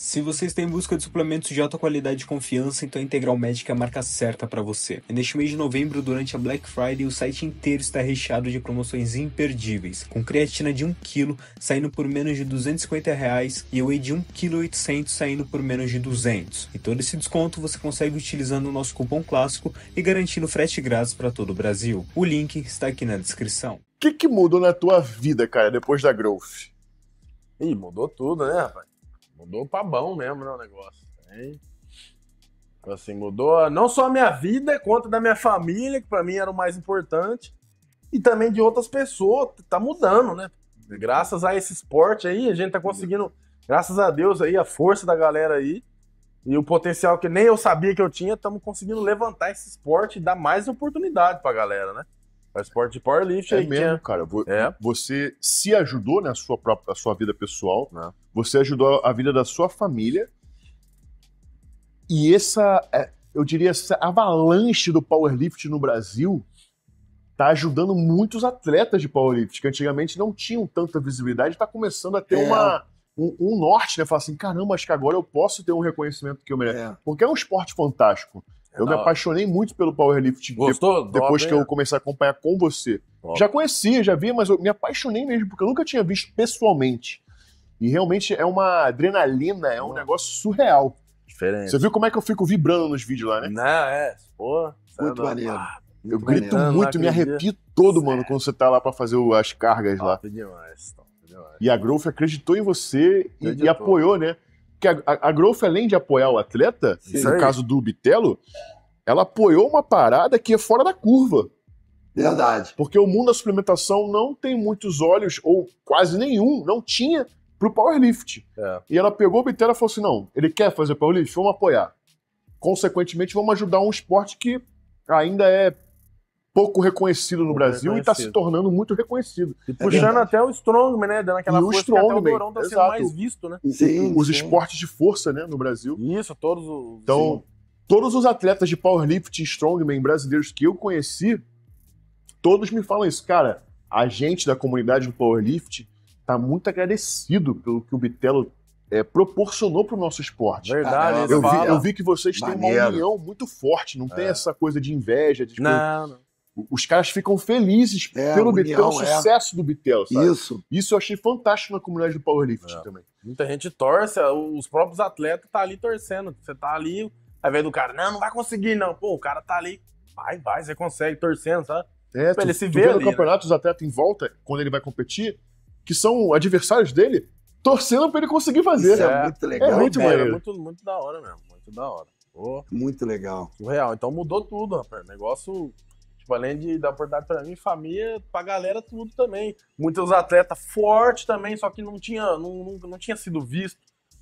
Se você está em busca de suplementos de alta qualidade e confiança, então a Integral Médica é a marca certa para você. E é neste mês de novembro, durante a Black Friday, o site inteiro está recheado de promoções imperdíveis, com creatina de 1kg saindo por menos de 250 reais e whey de 1,8kg saindo por menos de 200. E todo esse desconto você consegue utilizando o nosso cupom clássico e garantindo frete grátis para todo o Brasil. O link está aqui na descrição. O que, que mudou na tua vida, cara, depois da Growth? Ih, mudou tudo, né, rapaz? Mudou pra bom mesmo, né, o negócio. Hein? Então, assim, mudou não só a minha vida, quanto da minha família, que para mim era o mais importante, e também de outras pessoas. Tá mudando, né? Graças a esse esporte aí, a gente tá conseguindo, graças a Deus aí, a força da galera aí, e o potencial que nem eu sabia que eu tinha, estamos conseguindo levantar esse esporte e dar mais oportunidade pra galera, né? É esporte de powerlift é aí mesmo, tinha... cara. É. Você se ajudou na sua própria, na sua vida pessoal, é. você ajudou a vida da sua família. E essa, é, eu diria, essa avalanche do powerlift no Brasil tá ajudando muitos atletas de powerlift que antigamente não tinham tanta visibilidade, tá começando a ter é. uma um, um, norte, né? Falar assim, caramba, acho que agora eu posso ter um reconhecimento que eu mereço. É. Porque é um esporte fantástico. Eu me apaixonei muito pelo powerlifting Gostou? depois que eu comecei a acompanhar com você. Já conhecia, já via, mas eu me apaixonei mesmo, porque eu nunca tinha visto pessoalmente. E realmente é uma adrenalina, é um Nossa. negócio surreal. Diferente. Você viu como é que eu fico vibrando nos vídeos lá, né? Não, é. Pô, tá muito maneiro. Ah, eu grito maneiro. muito, me arrepio todo, mano, é quando você tá lá para fazer as cargas top lá. Demais, top demais. E a Growth acreditou em você e, e apoiou, né? que a, a, Growth, além de apoiar o atleta, Sim. no caso do Bitelo, ela apoiou uma parada que é fora da curva. Verdade. Porque o mundo da suplementação não tem muitos olhos, ou quase nenhum, não tinha, pro powerlift. É. E ela pegou o Bitelo e falou assim: não, ele quer fazer powerlift, vamos apoiar. Consequentemente, vamos ajudar um esporte que ainda é pouco reconhecido no Brasil tá reconhecido. e está se tornando muito reconhecido. Puxando até o Strongman, né? Dando aquela e força o Strongman, até o está sendo mais visto, né? Sim, os sim. esportes de força, né, no Brasil. Isso, todos os... Então, sim. todos os atletas de powerlifting, Strongman brasileiros que eu conheci, todos me falam isso. Cara, a gente da comunidade do powerlifting está muito agradecido pelo que o Bitelo é, proporcionou para o nosso esporte. Verdade, eu vi, eu vi que vocês Maneiro. têm uma união muito forte, não é. tem essa coisa de inveja. De tipo, não, não. Os caras ficam felizes é, pelo, união, pelo é. sucesso é. do Bitel, sabe? Isso. Isso eu achei fantástico na comunidade do powerlifting é. também. Muita gente torce, os próprios atletas tá ali torcendo. Você tá ali, ao invés do cara, não, não vai conseguir não. Pô, o cara tá ali, vai, vai, você consegue, torcendo, sabe? É, pra tu, ele se vê tu vê ali, no né? campeonato né? os atletas em volta, quando ele vai competir, que são adversários dele, torcendo pra ele conseguir fazer. Isso é, é muito é legal. É muito, é, muito, muito da hora mesmo, muito da hora. Pô, muito legal. Surreal. Então mudou tudo, rapaz. Negócio Tipo, além de dar oportunidade para mim, família, pra galera, tudo também. Muitos atletas fortes também, só que não tinha, não, não, não tinha sido visto.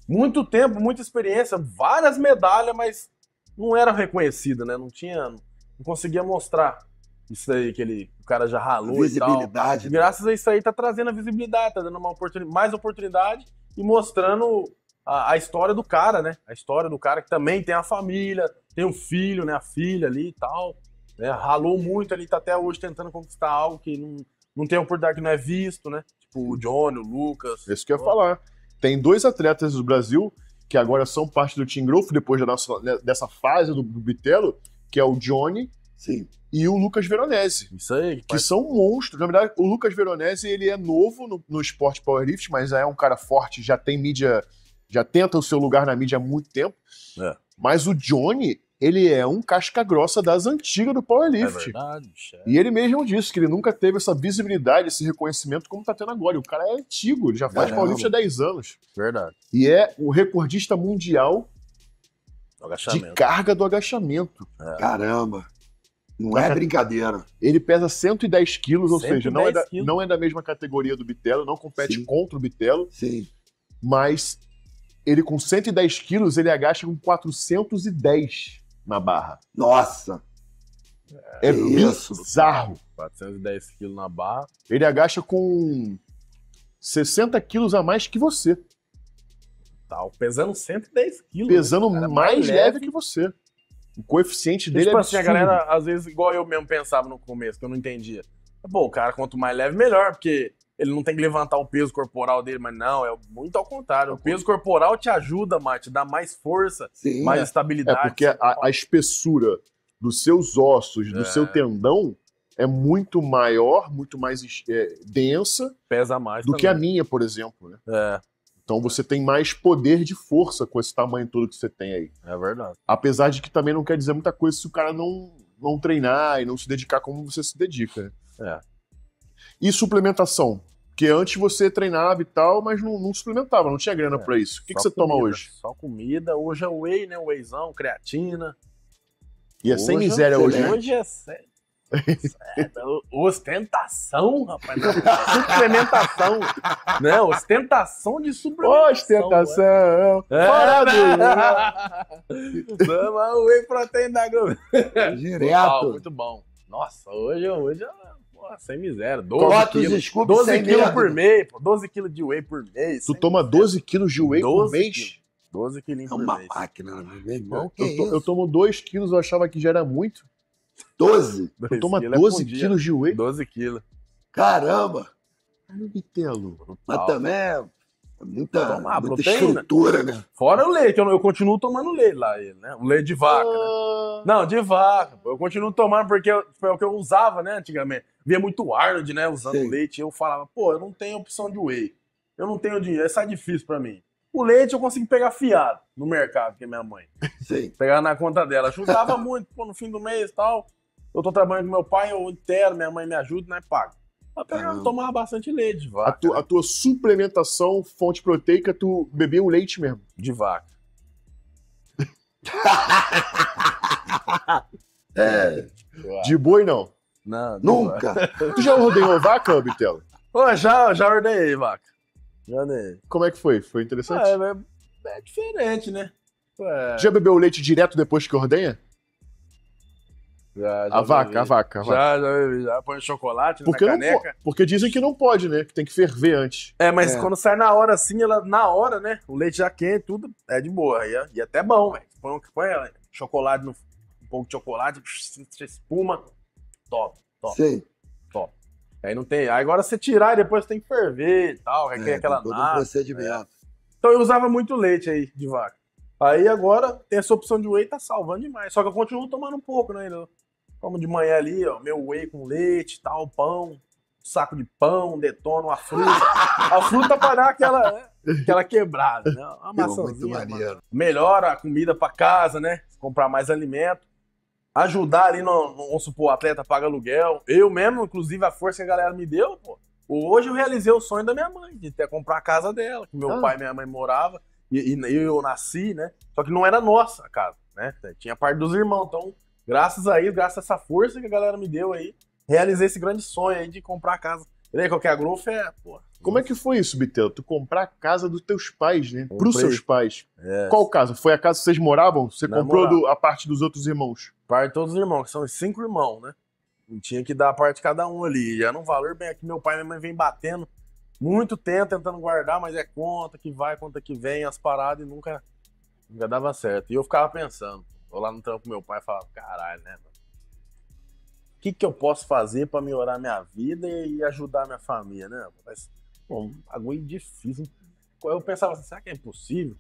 Muito tempo, muita experiência, várias medalhas, mas não era reconhecida, né? Não tinha, não conseguia mostrar isso aí que ele, o cara já ralou e tal. Né? Graças a isso aí tá trazendo a visibilidade, tá dando uma oportunidade, mais oportunidade e mostrando a, a, história do cara, né? A história do cara que também tem a família, tem o filho, né? A filha ali e tal né? Ralou muito ali, tá até hoje tentando conquistar algo que não, não tem oportunidade, que não é visto, né? Tipo o Johnny, o Lucas. É isso que eu ia então, falar. Tem dois atletas do Brasil que agora são parte do Team Growth, depois da nossa, né, dessa fase do, do Bitelo, que é o Johnny Sim. e o Lucas Veronese. Isso aí. Que, que são monstros. Na verdade, o Lucas Veronese, ele é novo no, no esporte powerlift, mas é um cara forte, já tem mídia, já tenta o seu lugar na mídia há muito tempo. É. Mas o Johnny, ele é um casca-grossa das antigas do powerlift. É verdade, E ele mesmo disse que ele nunca teve essa visibilidade, esse reconhecimento como tá tendo agora. E o cara é antigo, ele já faz Caramba. powerlift há 10 anos. Verdade. E é o recordista mundial de carga do agachamento. É. Caramba. Não é brincadeira. Ele pesa 110 quilos, ou 110 seja, não é, da, quilos. não é da mesma categoria do Bitelo, não compete Sim. contra o Bitelo. Sim. Mas ele com 110 quilos, ele agacha com 410 na barra. Nossa! É, é isso. bizarro. 410 quilos na barra. Ele agacha com 60 quilos a mais que você. Tal, tá, pesando 110 quilos. Pesando né? é mais, mais leve, leve que você. O coeficiente tipo dele tipo é assim, a galera, às vezes, igual eu mesmo pensava no começo, que eu não entendia. Pô, o cara, quanto mais leve, melhor, porque ele não tem que levantar o peso corporal dele, mas não, é muito ao contrário. O peso corporal te ajuda, Mate, te dá mais força, Sim, mais é. estabilidade. É porque a, a, espessura dos seus ossos, do é. seu tendão, é muito maior, muito mais é, densa. Pesa mais do também. que a minha, por exemplo. Né? É. Então você tem mais poder de força com esse tamanho todo que você tem aí. É verdade. Apesar de que também não quer dizer muita coisa se o cara não, não treinar e não se dedicar como você se dedica. Né? É. E suplementação? Porque antes você treinava e tal, mas não, não suplementava, não tinha grana é, para isso. O que, que você comida, toma hoje? Só comida. Hoje é whey, né? Wheyzão, creatina. E é hoje, sem é miséria hoje, né? Hoje é sem... É, ostentação, rapaz. Não. suplementação. Né? Ostentação de suplementação. Ostentação. Parado. É. Vamos, whey protein da Direto. Uau, muito bom. Nossa, hoje, hoje é sem miséria. 12 quilos, 12 quilos por mês, pô. 12 quilos de whey por mês. Tu toma miséria. 12 quilos de whey por mês? Quilos. 12 quilos é por mês. É uma máquina, né, meu irmão. eu, é to, eu tomo 2 quilos, eu achava que já era muito. 12? Tu toma 12 é quilos de whey? 12 quilos. Caramba! não Vitelo. Mas também é Muita, então, tomar, muita proteína. estrutura, né? Fora o leite, eu, eu continuo tomando leite lá, né? O leite de vaca, né? ah. né? Não, de vaca. Eu continuo tomando porque foi tipo, é o que eu usava, né, antigamente. Via muito Arnold, né, usando Sim. leite. Eu falava, pô, eu não tenho opção de whey. Eu não tenho dinheiro, isso é difícil para mim. O leite eu consigo pegar fiado no mercado, que é minha mãe. Sim. Pegar na conta dela. Ajudava muito, pô, no fim do mês e tal. Eu tô trabalhando com meu pai, eu entero, minha mãe me ajuda, né, paga. Ela pegava, tomava bastante leite de vaca. A, tu, né? a tua suplementação, fonte proteica, tu bebeu o leite mesmo? De vaca. é. De boi, não? Não. Nunca. Tu já ordenou vaca, Bitelo? Pô, já, já ordenei vaca. Já ordenei. Como é que foi? Foi interessante? Ah, é, é, diferente, né? É... Já bebeu leite direto depois que ordenha? Já, já a, vaca, a, vaca, a vaca, Já, já, já põe chocolate porque na caneca. porque dizem que não pode, né? Que tem que ferver antes. É, mas é. quando sai na hora assim, ela na hora, né? O leite já quente, tudo é de boa. E, é, e é até bom, velho. Põe, põe ela, chocolate no um pouco de chocolate, espuma. Top, top. Sim. Top. Aí não tem. Aí agora você tirar e depois tem que ferver e tal, é, requer é, aquela todo procedimento. Né? É. Então eu usava muito leite aí de vaca. Aí agora tem essa opção de whey, tá salvando demais. Só que eu continuo tomando um pouco, né? Como de manhã ali, ó, meu whey com leite, tal, pão, saco de pão, detono, a fruta. a fruta para dar aquela, né, aquela quebrada, né? Uma maçãzinha. Melhora a comida para casa, né? Comprar mais alimento. Ajudar ali, no, no, vamos supor, o atleta paga aluguel. Eu mesmo, inclusive, a força que a galera me deu, pô. Hoje eu realizei o sonho da minha mãe, de até comprar a casa dela, que meu ah. pai e minha mãe moravam, e, e eu nasci, né? Só que não era nossa a casa, né? Tinha parte dos irmãos, então Graças a isso, graças a essa força que a galera me deu aí, realizei esse grande sonho aí de comprar a casa. Entendeu? Qualquer é growth é, pô. Como é que foi isso, Bitel? Tu comprar a casa dos teus pais, né? Comprei. Pros seus pais. Yes. É. Qual casa? Foi a casa que vocês moravam? Você Não comprou morava. do, a parte dos outros irmãos? Parte de todos os irmãos, que são os cinco irmãos, né? tinha que dar a parte de cada um ali. E era um valor bem aqui. Meu pai e minha mãe vem batendo muito tempo tentando guardar, mas é conta que vai, conta que vem, as paradas e nunca, nunca dava certo. E eu ficava pensando, Tô lá no trampo meu pai e falava, caralho, né, mano? O que, que eu posso fazer para melhorar minha vida e ajudar minha família, né? Mas, bom, bagulho difícil. Eu pensava assim, será que é impossível?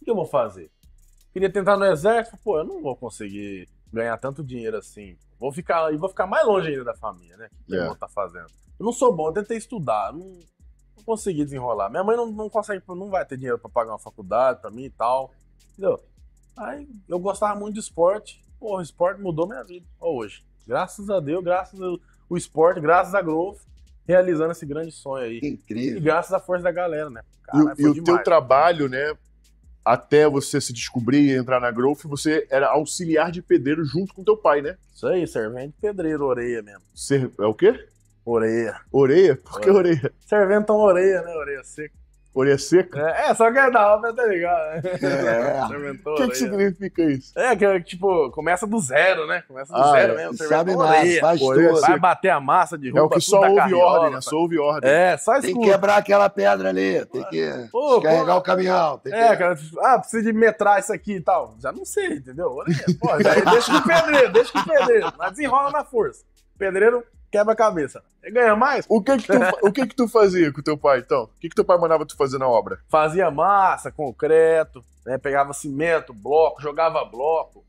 O que eu vou fazer? Queria tentar no exército, pô, eu não vou conseguir ganhar tanto dinheiro assim. Vou ficar e vou ficar mais longe ainda da família, né? O que eu é. vou estar tá fazendo? Eu não sou bom, eu tentei estudar, não, não consegui desenrolar. Minha mãe não, não consegue, não vai ter dinheiro para pagar uma faculdade para mim e tal. Entendeu? Aí eu gostava muito de esporte. Pô, o esporte mudou minha vida hoje. Graças a Deus, graças ao esporte, graças à Growth, realizando esse grande sonho aí. incrível. E graças à força da galera, né? Cara, e, e o teu trabalho, né? Até você se descobrir e entrar na Growth, você era auxiliar de pedreiro junto com teu pai, né? Isso aí, servente pedreiro, orelha mesmo. Ser... É o quê? Orelha. Orelha? Por que orelha? é uma orelha, né? Orelha seca. Orelha seca? É, é, só que é da obra, tá ligado? É. o que, que significa né? isso? É, que tipo, começa do zero, né? Começa do ah, zero é. mesmo. Sabe mais, faz tudo. Vai bater a massa de é roupa. É o que só houve ordem, né? Só houve ordem. É, só escuta. Tem que quebrar aquela pedra ali, tem que pô, carregar o caminhão. é, que... cara, ah, precisa de metrar isso aqui e tal. Já não sei, entendeu? olha pô, deixa com o pedreiro, deixa com o pedreiro. Mas desenrola na força. Pedreiro quebra-cabeça. Ganha mais? O que que tu, o que que tu fazia com teu pai, então? O que que teu pai mandava tu fazer na obra? Fazia massa, concreto, né? Pegava cimento, bloco, jogava bloco,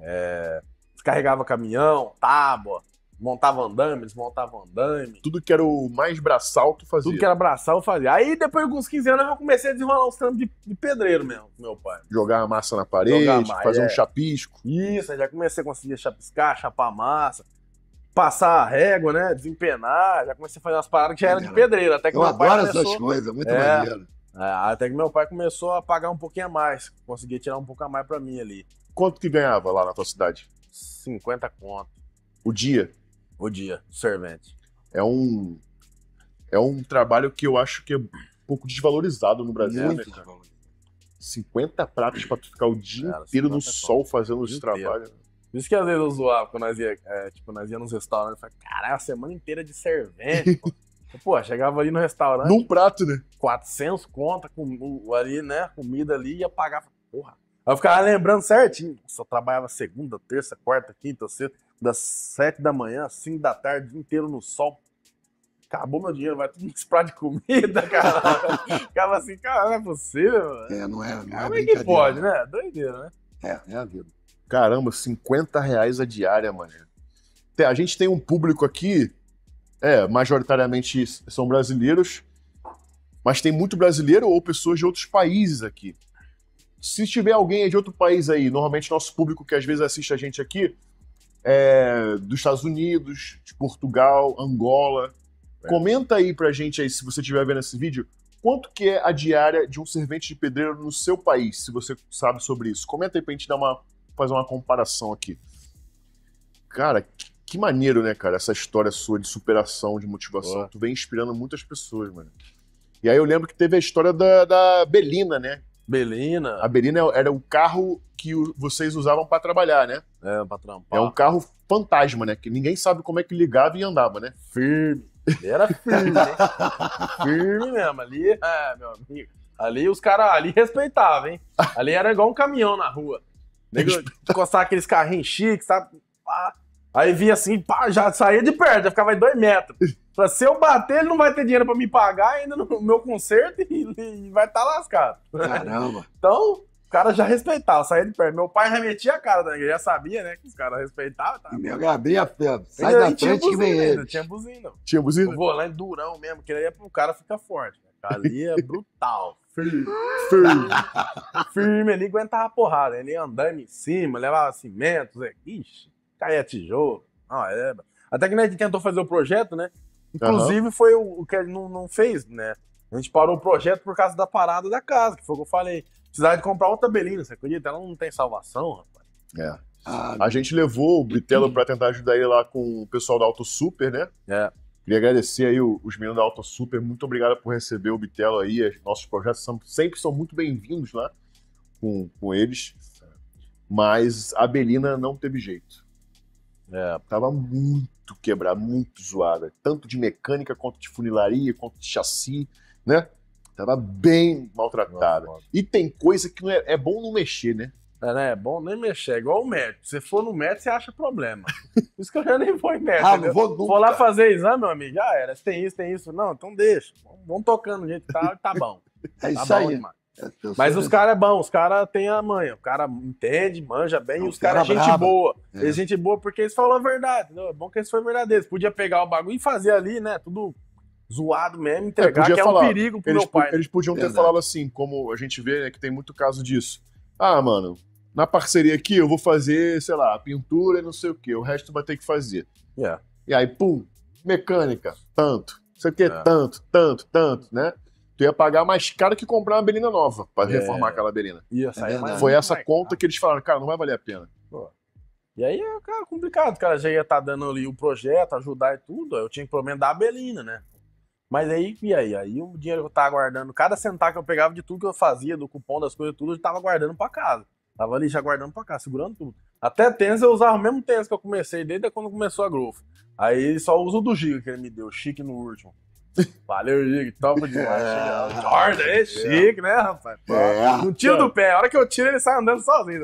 é, carregava caminhão, tábua, montava andame, desmontava andame. Tudo que era o mais braçal tu fazia? Tudo que era braçal eu fazia. Aí depois com uns 15 anos eu comecei a desenrolar os trampos de, de, pedreiro mesmo com meu pai. Jogar a massa na parede, fazer é. um chapisco. Isso, já comecei a conseguir chapiscar, chapar massa passar a régua, né? Desempenar. Já comecei a fazer umas paradas que já era de é. pedreiro Até que Eu meu pai adoro começou... coisas, muito é, maneiro. É, até que meu pai começou a pagar um pouquinho a mais. Conseguia tirar um pouco a mais pra mim ali. Quanto que ganhava lá na tua cidade? 50 conto. O dia? O dia, servente. É um. É um trabalho que eu acho que é um pouco desvalorizado no Brasil. Né, muito né, 50 pratos pra tu ficar o dia cara, inteiro no sol fazendo esse trabalho. Inteiro. Isso que às vezes eu zoava quando nós ia, é, tipo, nós ia nos restaurantes, eu falava, caralho, a semana inteira de servente. pô. Pô, chegava ali no restaurante. Num prato, né? 400 conta com, ali, né? Comida ali, ia pagar. Porra. Aí eu ficava lembrando certinho. Só trabalhava segunda, terça, quarta, quinta, sexta, das sete da manhã, cinco da tarde, o dia inteiro no sol. Acabou meu dinheiro, vai tudo nesse prato de comida, cara. Ficava assim, cara, não é possível. É, não é, não é Como é que pode, né? Doideira, né? É, é a vida. Caramba, 50 reais a diária, mano. A gente tem um público aqui, é, majoritariamente são brasileiros, mas tem muito brasileiro ou pessoas de outros países aqui. Se tiver alguém de outro país aí, normalmente nosso público que às vezes assiste a gente aqui, é, dos Estados Unidos, de Portugal, Angola. É. Comenta aí pra gente aí, se você estiver vendo esse vídeo, quanto que é a diária de um servente de pedreiro no seu país, se você sabe sobre isso. Comenta aí pra gente dar uma, fazer uma comparação aqui. Cara, que, maneiro, né, cara? Essa história sua de superação, de motivação. Boa. Tu vem inspirando muitas pessoas, mano. E aí eu lembro que teve a história da, da Belina, né? Belina. A Belina era o carro que vocês usavam para trabalhar, né? É, pra trampar. É um carro fantasma, né? Que ninguém sabe como é que ligava e andava, né? Firme. Ele era firme, hein? firme mesmo. Ali, é, meu amigo. Ali os caras ali respeitavam, hein? Ali era igual um caminhão na rua. Nego encostar aqueles carrinhos chiques, sabe? Pá. Aí vinha assim, pá, já saía de perto, já ficava aí dois metros. Pra se eu bater, ele não vai ter dinheiro pra me pagar ainda no meu concerto e, e vai estar tá lascado. Caramba. então, o cara já respeitava, saía de perto. Meu pai remetia a cara, né? ele já sabia, né, que os caras respeitavam. Tá? Meu Gabriel, sai da frente que vem ele. Tinha buzina. Tinha buzina? O volante durão mesmo, que aí é pro cara ficar forte. Né? Ali é brutal firme, ah! firme, firme. ali, aguentava porrada, ele ia andando em cima, levava cimentos, é, ixi, caia tijolo. Não, é, é... Até que né, a gente tentou fazer o projeto, né? Inclusive uhum. foi o, o que ele não, não fez, né? A gente parou o projeto por causa da parada da casa, que foi o que eu falei. Precisava de comprar outra Belina, você acredita? Ela não tem salvação, rapaz. É. Ah, a gente levou o Bitelo para tentar ajudar ele lá com o pessoal da Auto Super, né? É. Queria agradecer aí os meninos da Auto Super, muito obrigado por receber o Bitelo aí. nossos projetos são, sempre são muito bem-vindos lá né, com, com eles. Mas a Belina não teve jeito. É. Tava muito quebrada, muito zoada. Tanto de mecânica, quanto de funilaria, quanto de chassi, né? Tava bem maltratada. Nossa, e tem coisa que não é, é bom não mexer, né? É, né? É bom nem mexer, é igual o médico. Se for no médico, você acha problema. Por isso que eu já nem vou em médico. ah, vou nunca. Vou lá fazer exame, meu amigo. Já ah, era. Se tem isso, tem isso. Não, então deixa. Vamos tocando, gente. Tá, tá bom. É tá isso tá aí. É, Mas os caras é bom, os caras têm a manha, o cara entende, manja bem, e os caras é cara é gente boa. É. Eles gente boa porque eles falam a verdade. Entendeu? É bom que eles foram verdadeiros. Podia pegar o bagulho e fazer ali, né? Tudo zoado mesmo, entregar, é, que é falar, um perigo pro eles, meu pai. Eles né? podiam ter falado assim, como a gente vê, né, que tem muito caso disso ah, mano, na parceria aqui eu vou fazer, sei lá, pintura e não sei o que, o resto vai ter que fazer. Yeah. E aí, pum, mecânica, tanto, você sei o é. tanto, tanto, tanto, né? Tu ia pagar mais caro que comprar uma berina nova para yeah. É. reformar aquela berina. Ia é mais Foi essa conta cara. que eles falaram, cara, não vai valer a pena. Pô. E aí, é, cara, complicado, cara já ia estar tá dando ali o projeto, ajudar e tudo, eu tinha que pelo menos dar a berina, né? Mas aí, e aí? Aí o dinheiro que eu tava guardando, cada centavo que eu pegava de tudo que eu fazia, do cupom, das coisas, tudo, eu tava guardando pra casa. Tava ali já guardando pra cá, segurando tudo. Até tênis eu usava o mesmo tênis que eu comecei, desde quando começou a Growth. Aí só uso o do Giga que ele me deu, chique no último. Valeu, Giga, top demais. É, Jordan, é, é chique, né, rapaz? É, não tiro do pé, a hora que eu tiro ele sai andando sozinho.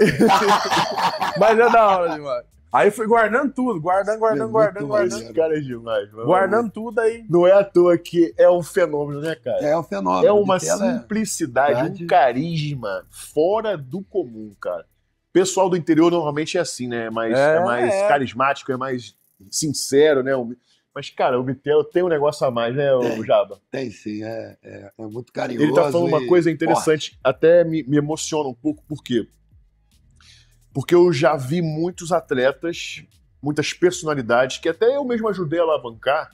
Mas é da hora demais. Aí fui guardando tudo, guardando, guardando, é guardando, guardando. Esse cara é demais, mano. Guardando tudo aí. Não é à toa que é um fenômeno, né, cara? É um fenômeno. É uma é simplicidade, um carisma fora do comum, cara. Pessoal do interior normalmente é assim, né? É mais é, é mais é. carismático, é mais sincero, né? Mas, cara, o Bitelo tem um negócio a mais, né, tem, o Jaba? Tem sim, é, é, muito carinhoso. Ele tá falando uma coisa interessante, até me, me emociona um pouco, por quê? Porque porque eu já vi muitos atletas, muitas personalidades que até eu mesmo ajudei a alavancar.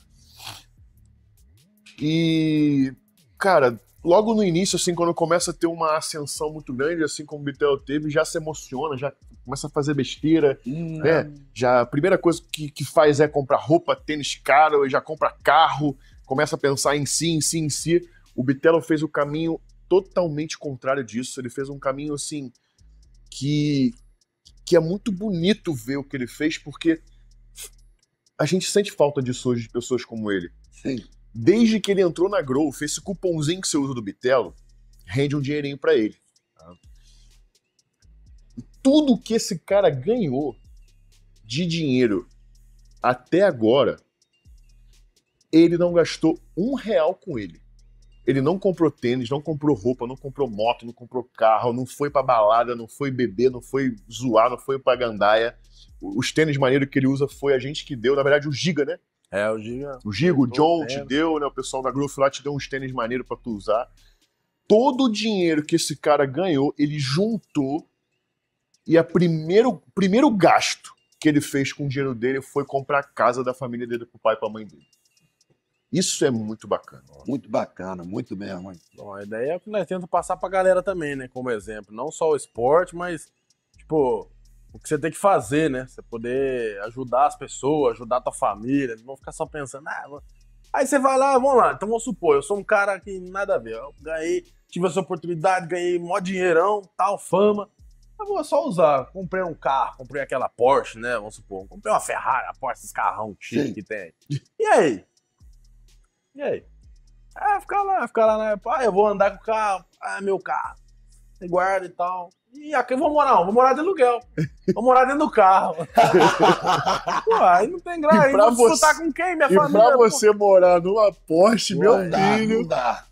E, cara, logo no início, assim, quando começa a ter uma ascensão muito grande, assim como o Bitel teve, já se emociona, já começa a fazer besteira, hum, né? Já a primeira coisa que, que faz é comprar roupa, tênis caro, já compra carro, começa a pensar em si, em si, em si. O Bittello fez o caminho totalmente contrário disso. Ele fez um caminho assim que que é muito bonito ver o que ele fez, porque a gente sente falta disso hoje de pessoas como ele. Sim. Desde que ele entrou na Growth, fez esse cupomzinho que você usa do Bitelo, rende um dinheirinho para ele. Tudo que esse cara ganhou de dinheiro até agora, ele não gastou um real com ele. Ele não comprou tênis, não comprou roupa, não comprou moto, não comprou carro, não foi pra balada, não foi beber, não foi zoar, não foi pra gandaia. Os tênis maneiro que ele usa foi a gente que deu, na verdade, o Giga, né? É, o Giga. O Giga, o John te deu, né? O pessoal da Groove lá te deu uns tênis maneiro pra tu usar. Todo o dinheiro que esse cara ganhou, ele juntou e o primeiro, primeiro gasto que ele fez com o dinheiro dele foi comprar a casa da família dele pro pai e pra mãe dele. Isso é muito bacana. Muito bacana, muito mesmo. Hein? Bom, a ideia é que nós tentamos passar para a galera também, né? Como exemplo. Não só o esporte, mas, tipo, o que você tem que fazer, né? Você poder ajudar as pessoas, ajudar a tua família. Não ficar só pensando, ah, vou... aí você vai lá, vamos lá. Então vamos supor, eu sou um cara que nada a ver. Eu ganhei, tive essa oportunidade, ganhei mó dinheirão, tal, fama. Eu vou só usar. Comprei um carro, comprei aquela Porsche, né? Vamos supor, comprei uma Ferrari, a Porsche, esse carrão chique Sim. que tem. E aí? E aí? Ah, ficar lá, ficar lá, né? Ah, eu vou andar com o carro, ah, meu carro, guarda e tal. E aqui eu vou morar, vou morar de aluguel. Vou morar dentro do carro. Pô, aí não tem graça. E pra você você, com quem? Minha e família. Pra você pô. morar numa Porsche, meu dá, filho. Não dá.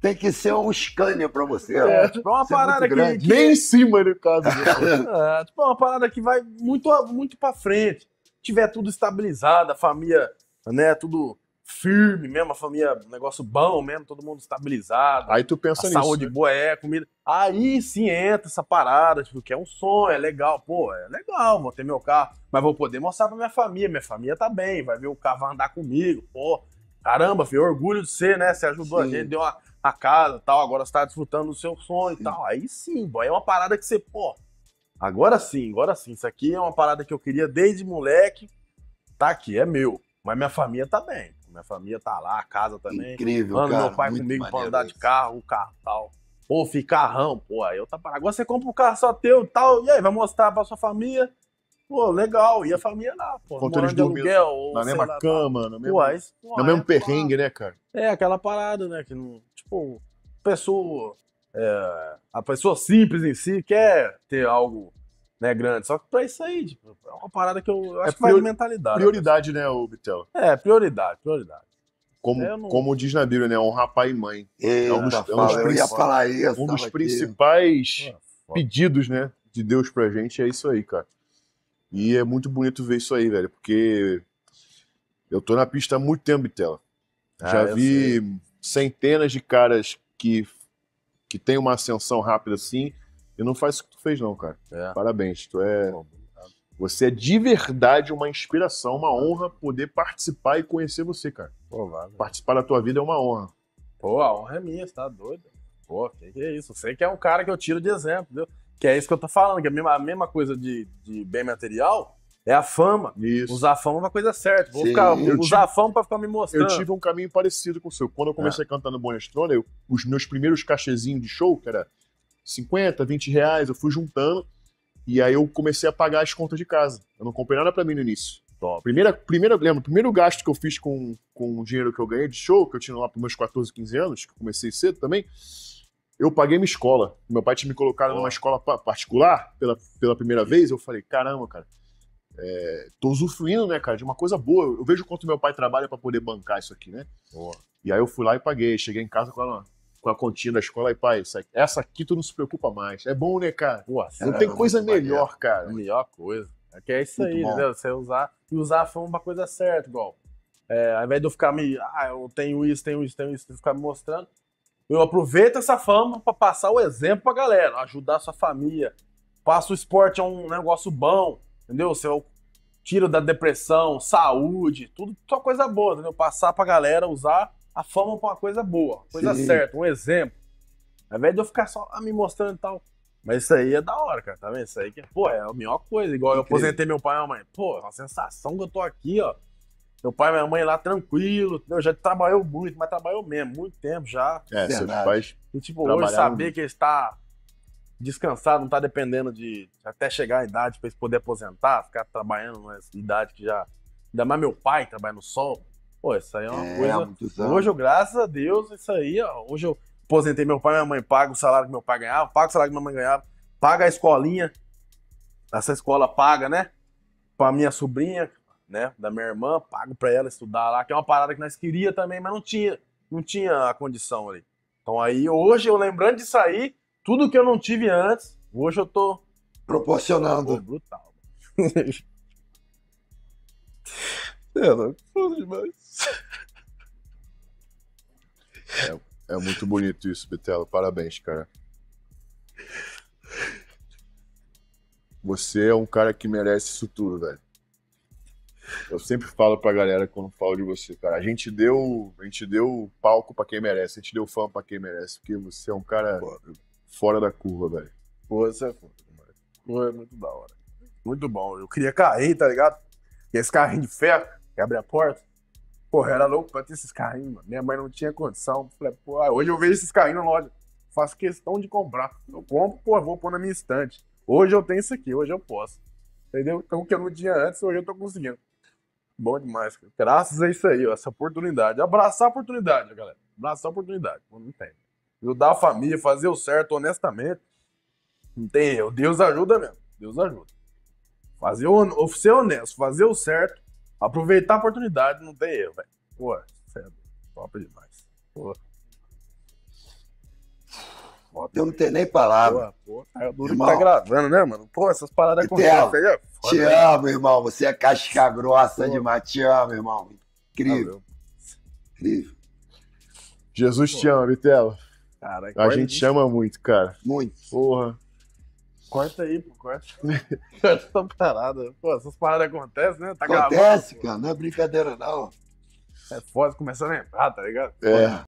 Tem que ser um Scania pra você. É, ó. tipo, é uma parada é que, que, Nem em cima, no caso. é, tipo, é uma parada que vai muito, muito pra frente. Tiver tudo estabilizado, a família, né, tudo firme mesmo, a família, negócio bom mesmo, todo mundo estabilizado. Aí tu pensa nisso. Saúde né? boa, é, comida. Aí sim entra essa parada, tipo, que é um sonho, é legal, pô, é legal, vou ter meu carro, mas vou poder mostrar pra minha família, minha família tá bem, vai ver o carro vai andar comigo, pô. Caramba, filho, orgulho de ser, né? Você ajudou sim. a gente, deu uma, a casa tal, agora você tá desfrutando do seu sonho sim. e tal. Aí sim, boy, é uma parada que você, pô, agora sim, agora sim. Isso aqui é uma parada que eu queria desde moleque, tá aqui, é meu. Mas minha família tá bem minha família tá lá, a casa também. Incrível, Mano, cara. meu pai Muito comigo pra andar isso. de carro, carro tal. Pô, ficar carrão, pô. Aí eu tá Agora você compra um carro só teu tal. E aí, vai mostrar pra sua família. Pô, legal. E a família lá, pô. Enquanto eles dormiam na mesma lá, cama, no mesmo, pô, aí, pô, no mesmo é, perrengue, né, cara? É, aquela parada, né? Que não, tipo, pessoa. É, a pessoa simples em si quer ter algo né, grande. Só que pra isso aí, tipo, é uma parada que eu, eu acho é que vai de mentalidade. Né? Prioridade, né, o Bitel? É, prioridade, prioridade. Como, é, não... como diz na Bíblia, né? É Honrar pai e mãe. É Eita, é um dos, é um dos eu ia falar isso. Um dos principais aqui. pedidos, né, de Deus pra gente é isso aí, cara. E é muito bonito ver isso aí, velho, porque eu tô na pista há muito tempo, Bitela. Ah, Já vi sei. centenas de caras que, que tem uma ascensão rápida assim e não faz isso que tu fez, não, cara. É. Parabéns. Tu é. Você é de verdade uma inspiração, uma honra poder participar e conhecer você, cara. Pô, vale. Participar da tua vida é uma honra. Pô, a honra é minha, você tá doido? Pô, que, que é isso? Você que é um cara que eu tiro de exemplo, entendeu? Que é isso que eu tô falando, que é a mesma, a mesma coisa de, de bem material, é a fama. Isso. Usar a fama é uma coisa certa. Vou ficar, usar tive, a fama pra ficar me mostrando. Eu tive um caminho parecido com o seu. Quando eu comecei é. a cantar no Bonestrona, os meus primeiros cachezinhos de show, que era 50, 20 reais, eu fui juntando. E aí eu comecei a pagar as contas de casa. Eu não comprei nada para mim no início. Top. Então, primeira, primeira, lembra? o primeiro gasto que eu fiz com, com o dinheiro que eu ganhei de show, que eu tinha lá para meus 14, 15 anos, que comecei cedo também, eu paguei minha escola. Meu pai tinha me colocado oh. numa escola particular pela, pela primeira vez. Eu falei, caramba, cara, é, tô usufruindo, né, cara, de uma coisa boa. Eu vejo quanto meu pai trabalha para poder bancar isso aqui, né? Oh. E aí eu fui lá e paguei. Cheguei em casa com ela, com a contínua da escola, e pai, essa aqui tu não se preocupa mais. É bom, né, cara? Pô, não tem coisa melhor, maneiro. cara. Melhor coisa. É que é isso muito aí, bom. né? Você usar. E usar a fama pra coisa certa, igual. É, ao invés de eu ficar me. Ah, eu tenho isso, tenho isso, tenho isso, de ficar me mostrando. Eu aproveito essa fama para passar o exemplo pra galera, ajudar a sua família. Passa o esporte a é um negócio bom, entendeu? Você tira da depressão, saúde, tudo, só coisa boa, entendeu? Passar pra galera, usar a fama pra uma coisa boa, coisa Sim. certa, um exemplo. Ao invés de eu ficar só ah, me mostrando e tal. Mas isso aí é da hora, cara, tá vendo? Isso aí que, é, pô, é a melhor coisa. Igual Incrível. eu aposentei meu pai e minha mãe. Pô, é uma sensação que eu tô aqui, ó. Meu pai e minha mãe lá tranquilo, eu já trabalhou muito, mas trabalhou mesmo, muito tempo já. É, verdade. seus pais. E tipo, hoje saber que ele está descansado, não está dependendo de até chegar à idade para eles poder aposentar, ficar trabalhando nessa idade que já. Ainda mais meu pai trabalha no sol. Pô, isso aí é uma é, coisa. Hoje, eu, graças a Deus, isso aí, ó, hoje eu aposentei meu pai e minha mãe, pago o salário que meu pai ganhava, pago o salário que minha mãe ganhava, paga a escolinha. Essa escola paga, né? Pra minha sobrinha, né? Da minha irmã, pago pra ela estudar lá, que é uma parada que nós queria também, mas não tinha. Não tinha a condição ali. Então aí, hoje, eu lembrando disso aí, tudo que eu não tive antes, hoje eu tô. Proporcionando. Pô, brutal. É, não, demais. É, é muito bonito isso, Bitelo. Parabéns, cara. Você é um cara que merece isso tudo, velho. Eu sempre falo pra galera quando falo de você, cara. A gente deu, a gente deu palco para quem merece, a gente deu fã para quem merece, porque você é um cara Pô. fora da curva, velho. Pô, você é foda, Pô, é muito da hora. Muito bom. Eu queria carrinho, tá ligado? E esse carrinho de ferro que abre a porta. Porra, era louco pra ter esses carrinhos, mano. Minha mãe não tinha condição. Falei, pô, ah, hoje eu vejo esses carrinhos na loja. Faço questão de comprar. Eu compro, pô, vou pôr na minha estante. Hoje eu tenho isso aqui, hoje eu posso. Entendeu? Então o que eu não tinha antes, hoje eu tô conseguindo. Bom demais, cara. Graças a isso aí, ó, essa oportunidade. Abraçar a oportunidade, galera. Abraçar a oportunidade. Não tem. Ajudar a família, fazer o certo honestamente. Não tem erro. Deus ajuda mesmo. Deus ajuda. Fazer o, ser honesto, fazer o certo Aproveitar a oportunidade, não tem erro, velho. Pô, cedo, é top demais. Pô. eu não tenho nem palavra. Pô, pô, tá, tá gravando, né, mano? Pô, essas paradas com aí, é foda, Te né? amo, irmão. Você é casca grossa pô. demais. Te amo, irmão. Incrível. Incrível. Jesus pô. te ama, Vitela. Cara, a gente ama muito, cara. Muito. Porra. Corta aí, pô, corta. corta essa parada. Pô, essas paradas acontecem, né? Tá acontece, cara, não é brincadeira não. É foda começando a lembrar, tá ligado? É.